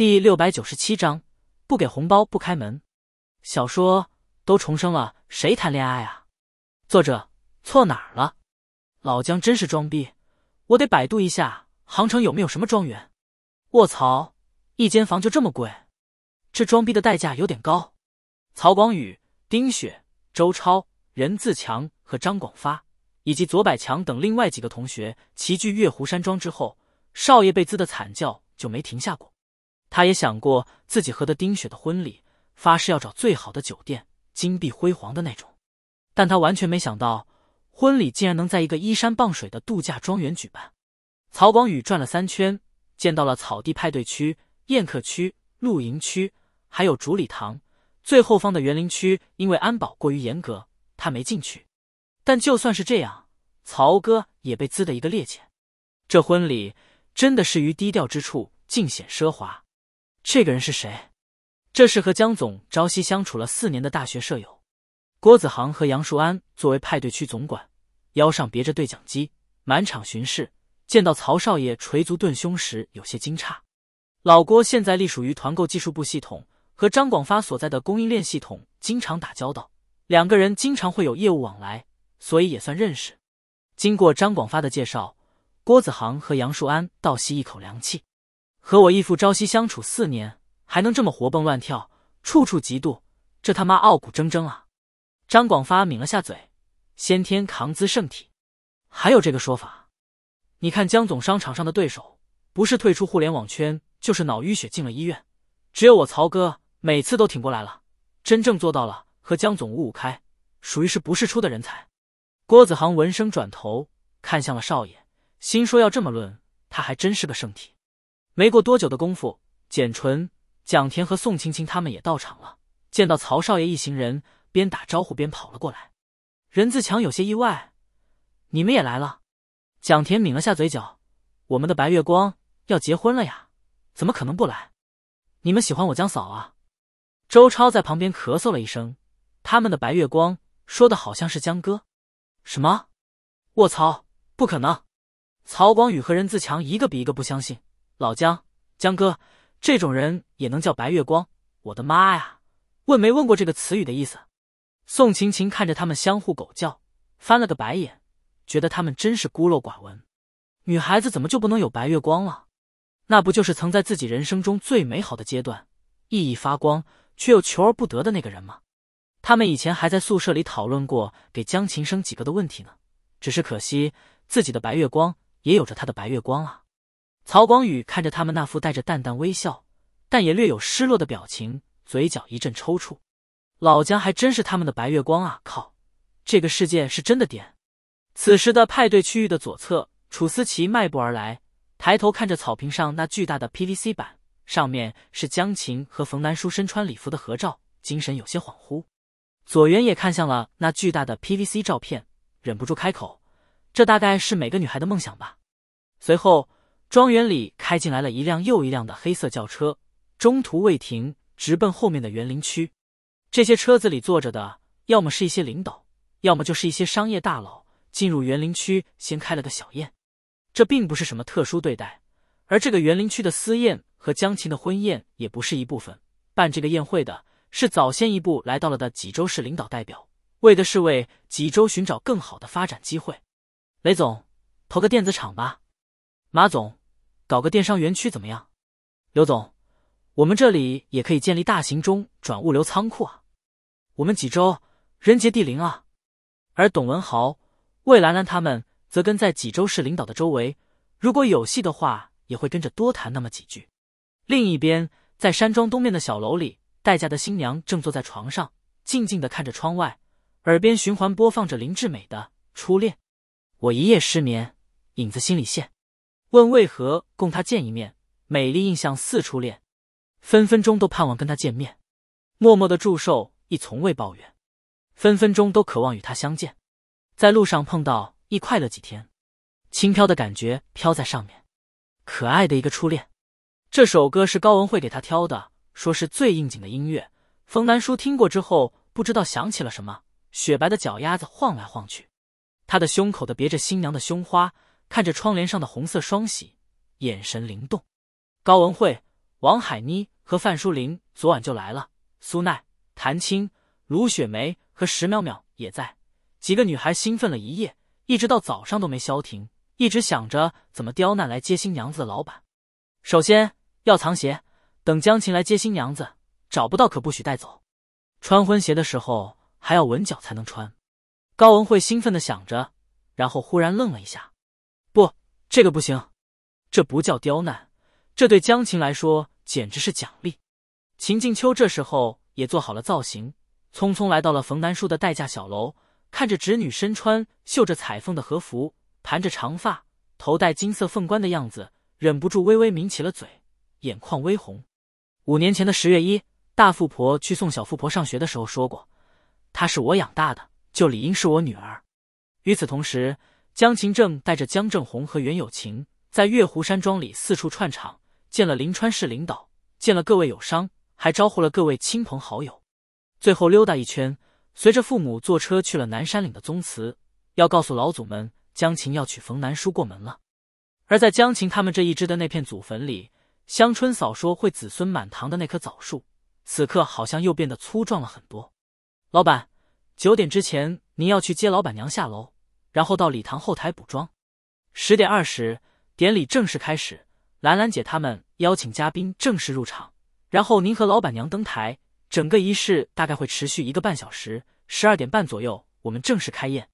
第六百九十七章，不给红包不开门。小说都重生了，谁谈恋爱啊？作者错哪儿了？老姜真是装逼，我得百度一下杭城有没有什么庄园。卧槽，一间房就这么贵，这装逼的代价有点高。曹广宇、丁雪、周超、任自强和张广发以及左百强等另外几个同学齐聚月湖山庄之后，少爷被滋的惨叫就没停下过。他也想过自己和的丁雪的婚礼，发誓要找最好的酒店，金碧辉煌的那种。但他完全没想到，婚礼竟然能在一个依山傍水的度假庄园举办。曹广宇转了三圈，见到了草地派对区、宴客区、露营区，还有主礼堂。最后方的园林区因为安保过于严格，他没进去。但就算是这样，曹哥也被滋的一个趔趄。这婚礼真的是于低调之处尽显奢华。这个人是谁？这是和江总朝夕相处了四年的大学舍友，郭子航和杨树安。作为派对区总管，腰上别着对讲机，满场巡视，见到曹少爷捶足顿胸时，有些惊诧。老郭现在隶属于团购技术部系统，和张广发所在的供应链系统经常打交道，两个人经常会有业务往来，所以也算认识。经过张广发的介绍，郭子航和杨树安倒吸一口凉气。和我义父朝夕相处四年，还能这么活蹦乱跳，处处嫉妒，这他妈傲骨铮铮啊！张广发抿了下嘴，先天扛姿圣体，还有这个说法？你看江总商场上的对手，不是退出互联网圈，就是脑淤血进了医院，只有我曹哥每次都挺过来了，真正做到了和江总五五开，属于是不世出的人才。郭子航闻声转头看向了少爷，心说要这么论，他还真是个圣体。没过多久的功夫，简纯、蒋田和宋青青他们也到场了。见到曹少爷一行人，边打招呼边跑了过来。任自强有些意外：“你们也来了？”蒋田抿了下嘴角：“我们的白月光要结婚了呀，怎么可能不来？你们喜欢我江嫂啊？”周超在旁边咳嗽了一声：“他们的白月光说的好像是江哥。”“什么？卧槽，不可能！”曹广宇和任自强一个比一个不相信。老姜，江哥，这种人也能叫白月光？我的妈呀！问没问过这个词语的意思？宋晴晴看着他们相互狗叫，翻了个白眼，觉得他们真是孤陋寡闻。女孩子怎么就不能有白月光了？那不就是曾在自己人生中最美好的阶段熠熠发光，却又求而不得的那个人吗？他们以前还在宿舍里讨论过给江琴生几个的问题呢，只是可惜自己的白月光也有着他的白月光啊。曹广宇看着他们那副带着淡淡微笑，但也略有失落的表情，嘴角一阵抽搐。老姜还真是他们的白月光啊！靠，这个世界是真的颠。此时的派对区域的左侧，楚思琪迈步而来，抬头看着草坪上那巨大的 PVC 板，上面是江琴和冯南叔身穿礼服的合照，精神有些恍惚。左元也看向了那巨大的 PVC 照片，忍不住开口：“这大概是每个女孩的梦想吧。”随后。庄园里开进来了一辆又一辆的黑色轿车，中途未停，直奔后面的园林区。这些车子里坐着的，要么是一些领导，要么就是一些商业大佬。进入园林区，先开了个小宴。这并不是什么特殊对待，而这个园林区的私宴和江琴的婚宴也不是一部分。办这个宴会的是早先一步来到了的济州市领导代表，为的是为济州寻找更好的发展机会。雷总，投个电子厂吧，马总。搞个电商园区怎么样，刘总？我们这里也可以建立大型中转物流仓库啊。我们济州人杰地灵啊。而董文豪、魏兰兰他们则跟在济州市领导的周围，如果有戏的话，也会跟着多谈那么几句。另一边，在山庄东面的小楼里，待嫁的新娘正坐在床上，静静的看着窗外，耳边循环播放着林志美的《初恋》，我一夜失眠，影子心里现。问为何供他见一面，美丽印象似初恋，分分钟都盼望跟他见面，默默的祝寿亦从未抱怨，分分钟都渴望与他相见，在路上碰到亦快乐几天，轻飘的感觉飘在上面，可爱的一个初恋。这首歌是高文慧给他挑的，说是最应景的音乐。冯南叔听过之后，不知道想起了什么，雪白的脚丫子晃来晃去，他的胸口的别着新娘的胸花。看着窗帘上的红色双喜，眼神灵动。高文慧、王海妮和范淑玲昨晚就来了，苏奈、谭青、卢雪梅和石淼淼也在。几个女孩兴奋了一夜，一直到早上都没消停，一直想着怎么刁难来接新娘子的老板。首先要藏鞋，等江琴来接新娘子，找不到可不许带走。穿婚鞋的时候还要闻脚才能穿。高文慧兴奋的想着，然后忽然愣了一下。不，这个不行，这不叫刁难，这对江琴来说简直是奖励。秦静秋这时候也做好了造型，匆匆来到了冯南叔的代驾小楼，看着侄女身穿绣着彩凤的和服，盘着长发，头戴金色凤冠的样子，忍不住微微抿起了嘴，眼眶微红。五年前的十月一，大富婆去送小富婆上学的时候说过，她是我养大的，就理应是我女儿。与此同时。江琴正带着江正红和袁有情在月湖山庄里四处串场，见了临川市领导，见了各位友商，还招呼了各位亲朋好友。最后溜达一圈，随着父母坐车去了南山岭的宗祠，要告诉老祖们江琴要娶冯南叔过门了。而在江琴他们这一支的那片祖坟里，香春嫂说会子孙满堂的那棵枣树，此刻好像又变得粗壮了很多。老板，九点之前您要去接老板娘下楼。然后到礼堂后台补妆，十点二十，典礼正式开始。兰兰姐他们邀请嘉宾正式入场，然后您和老板娘登台。整个仪式大概会持续一个半小时，十二点半左右我们正式开宴。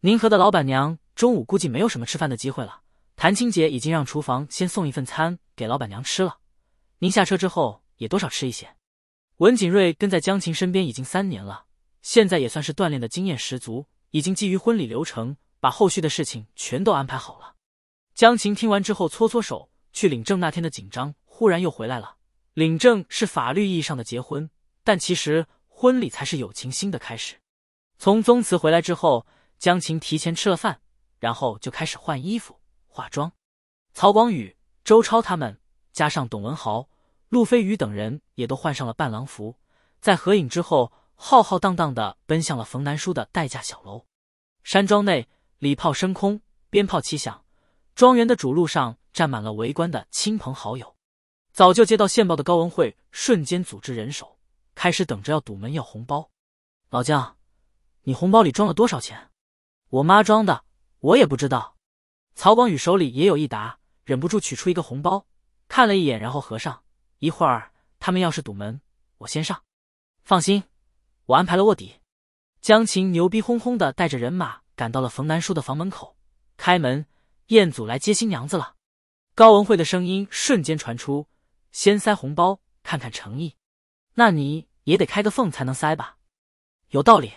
您和的老板娘中午估计没有什么吃饭的机会了，谭青姐已经让厨房先送一份餐给老板娘吃了。您下车之后也多少吃一些。文景瑞跟在江琴身边已经三年了，现在也算是锻炼的经验十足。已经基于婚礼流程，把后续的事情全都安排好了。江琴听完之后，搓搓手，去领证那天的紧张忽然又回来了。领证是法律意义上的结婚，但其实婚礼才是友情新的开始。从宗祠回来之后，江琴提前吃了饭，然后就开始换衣服、化妆。曹广宇、周超他们加上董文豪、路飞宇等人也都换上了伴郎服，在合影之后。浩浩荡荡的奔向了冯南书的代驾小楼。山庄内礼炮升空，鞭炮齐响，庄园的主路上站满了围观的亲朋好友。早就接到线报的高文慧瞬间组织人手，开始等着要堵门要红包。老姜，你红包里装了多少钱？我妈装的，我也不知道。曹广宇手里也有一沓，忍不住取出一个红包看了一眼，然后合上。一会儿他们要是堵门，我先上。放心。我安排了卧底，江琴牛逼哄哄的带着人马赶到了冯南叔的房门口。开门，彦祖来接新娘子了。高文慧的声音瞬间传出：“先塞红包，看看诚意。那你也得开个缝才能塞吧？有道理。”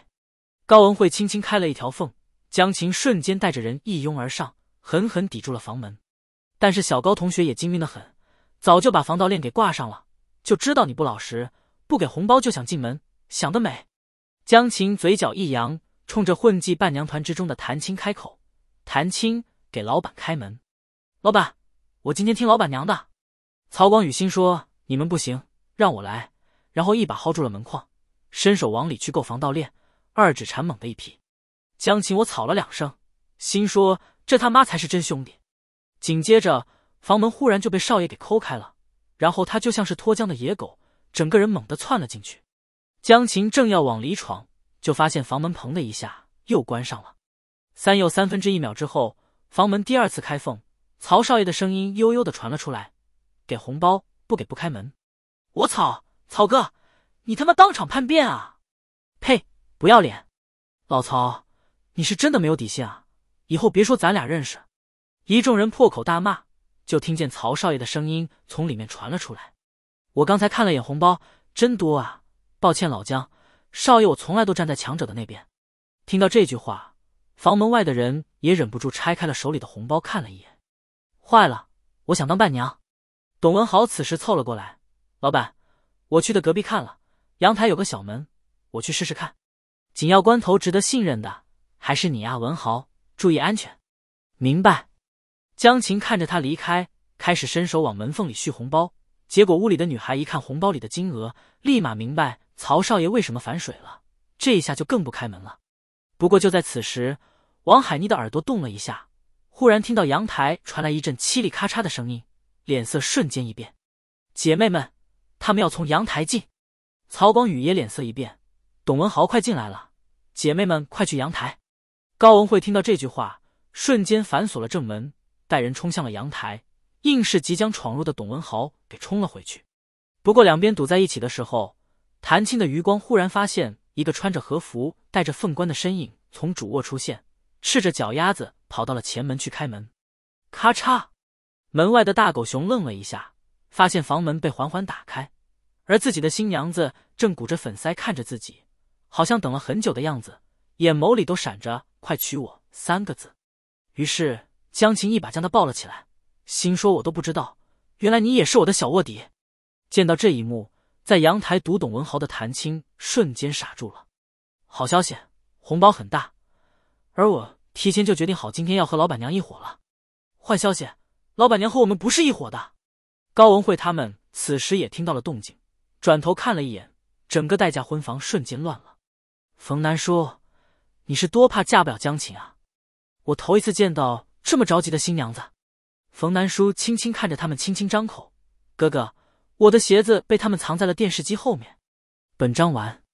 高文慧轻轻开了一条缝，江琴瞬间带着人一拥而上，狠狠抵住了房门。但是小高同学也精明的很，早就把防盗链给挂上了，就知道你不老实，不给红包就想进门。想得美，江琴嘴角一扬，冲着混迹伴娘团之中的谭青开口：“谭青，给老板开门。”“老板，我今天听老板娘的。”曹光宇心说：“你们不行，让我来。”然后一把薅住了门框，伸手往里去够防盗链，二指缠猛的一劈。江琴我草了两声，心说：“这他妈才是真兄弟。”紧接着，房门忽然就被少爷给抠开了，然后他就像是脱缰的野狗，整个人猛地窜了进去。江琴正要往里闯，就发现房门砰的一下又关上了。三又三分之一秒之后，房门第二次开缝，曹少爷的声音悠悠的传了出来：“给红包不给不开门。”我操，曹哥，你他妈当场叛变啊！呸，不要脸！老曹，你是真的没有底线啊！以后别说咱俩认识。一众人破口大骂，就听见曹少爷的声音从里面传了出来：“我刚才看了眼红包，真多啊。”抱歉，老姜少爷，我从来都站在强者的那边。听到这句话，房门外的人也忍不住拆开了手里的红包看了一眼。坏了，我想当伴娘。董文豪此时凑了过来：“老板，我去的隔壁看了，阳台有个小门，我去试试看。”紧要关头，值得信任的还是你呀，文豪，注意安全。明白。江琴看着他离开，开始伸手往门缝里续红包。结果屋里的女孩一看红包里的金额，立马明白。曹少爷为什么反水了？这一下就更不开门了。不过就在此时，王海妮的耳朵动了一下，忽然听到阳台传来一阵嘁哩咔嚓的声音，脸色瞬间一变。姐妹们，他们要从阳台进！曹光宇也脸色一变，董文豪，快进来了！姐妹们，快去阳台！高文慧听到这句话，瞬间反锁了正门，带人冲向了阳台，硬是即将闯入的董文豪给冲了回去。不过两边堵在一起的时候。谭青的余光忽然发现，一个穿着和服、戴着凤冠的身影从主卧出现，赤着脚丫子跑到了前门去开门。咔嚓，门外的大狗熊愣了一下，发现房门被缓缓打开，而自己的新娘子正鼓着粉腮看着自己，好像等了很久的样子，眼眸里都闪着“快娶我”三个字。于是江琴一把将他抱了起来，心说：“我都不知道，原来你也是我的小卧底。”见到这一幕。在阳台读懂文豪的谭青瞬间傻住了。好消息，红包很大，而我提前就决定好今天要和老板娘一伙了。坏消息，老板娘和我们不是一伙的。高文慧他们此时也听到了动静，转头看了一眼，整个代驾婚房瞬间乱了。冯南叔，你是多怕嫁不了江琴啊？我头一次见到这么着急的新娘子。冯南叔轻轻看着他们，轻轻张口，哥哥。我的鞋子被他们藏在了电视机后面。本章完。